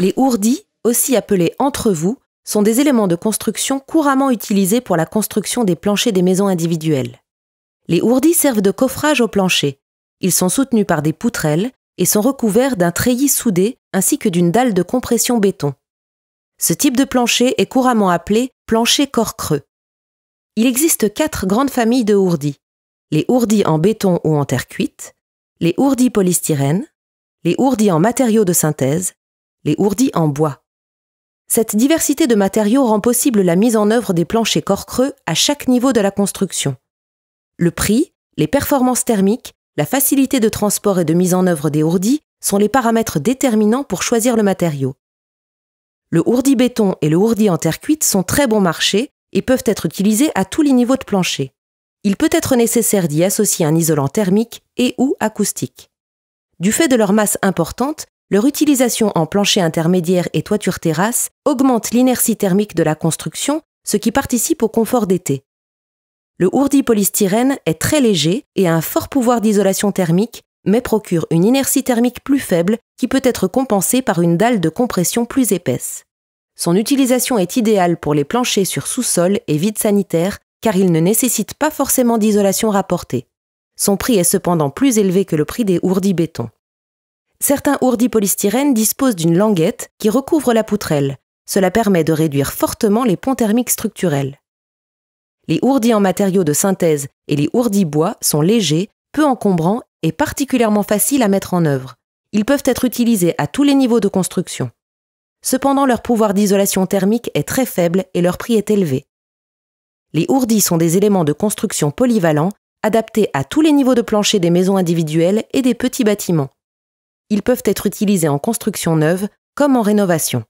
Les ourdis, aussi appelés entre vous, sont des éléments de construction couramment utilisés pour la construction des planchers des maisons individuelles. Les ourdis servent de coffrage au plancher. Ils sont soutenus par des poutrelles et sont recouverts d'un treillis soudé ainsi que d'une dalle de compression béton. Ce type de plancher est couramment appelé plancher corps creux. Il existe quatre grandes familles de ourdis. Les ourdis en béton ou en terre cuite, les ourdis polystyrène, les ourdis en matériaux de synthèse les ourdis en bois. Cette diversité de matériaux rend possible la mise en œuvre des planchers corps creux à chaque niveau de la construction. Le prix, les performances thermiques, la facilité de transport et de mise en œuvre des ourdis sont les paramètres déterminants pour choisir le matériau. Le ourdi béton et le ourdi en terre cuite sont très bon marché et peuvent être utilisés à tous les niveaux de plancher. Il peut être nécessaire d'y associer un isolant thermique et ou acoustique. Du fait de leur masse importante, leur utilisation en plancher intermédiaire et toiture terrasse augmente l'inertie thermique de la construction, ce qui participe au confort d'été. Le ourdi polystyrène est très léger et a un fort pouvoir d'isolation thermique, mais procure une inertie thermique plus faible qui peut être compensée par une dalle de compression plus épaisse. Son utilisation est idéale pour les planchers sur sous-sol et vide sanitaire car il ne nécessite pas forcément d'isolation rapportée. Son prix est cependant plus élevé que le prix des ourdis béton. Certains ourdis polystyrènes disposent d'une languette qui recouvre la poutrelle. Cela permet de réduire fortement les ponts thermiques structurels. Les ourdis en matériaux de synthèse et les ourdis bois sont légers, peu encombrants et particulièrement faciles à mettre en œuvre. Ils peuvent être utilisés à tous les niveaux de construction. Cependant, leur pouvoir d'isolation thermique est très faible et leur prix est élevé. Les ourdis sont des éléments de construction polyvalents, adaptés à tous les niveaux de plancher des maisons individuelles et des petits bâtiments ils peuvent être utilisés en construction neuve comme en rénovation.